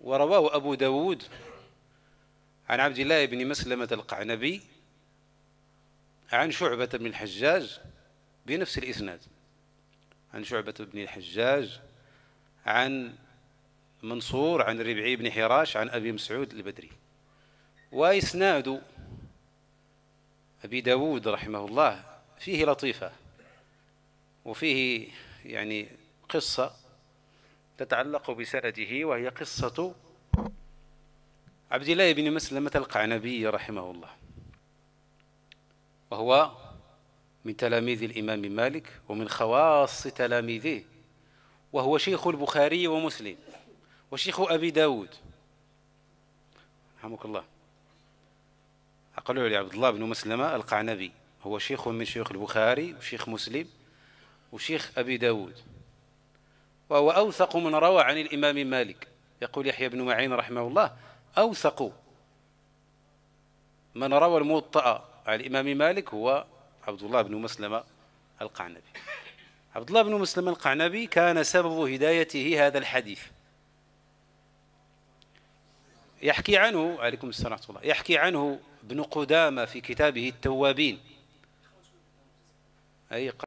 ورواه أبو داود عن عبد الله بن مسلمة القعنبي عن شعبة بن الحجاج بنفس الإسناد عن شعبة بن الحجاج عن منصور عن ربعي بن حراش عن أبي مسعود البدري وإسناد أبي داود رحمه الله فيه لطيفة وفيه يعني قصة تتعلق بسنده وهي قصة عبد الله بن مسلمة القعنبي رحمه الله وهو من تلاميذ الإمام مالك ومن خواص تلاميذه وهو شيخ البخاري ومسلم وشيخ أبي داود رحمك الله أقلوا لي عبد الله بن مسلمة القعنبي هو شيخ من شيوخ البخاري وشيخ مسلم وشيخ أبي داود وهو أوثق من روى عن الإمام مالك يقول يحيى بن معين رحمه الله أوثق من روى الموطأ عن الإمام مالك هو عبد الله بن مسلم القعنبي عبد الله بن مسلم القعنبي كان سبب هدايته هذا الحديث يحكي عنه عليكم السلام ورحمة الله يحكي عنه ابن قدامة في كتابه التوابين أي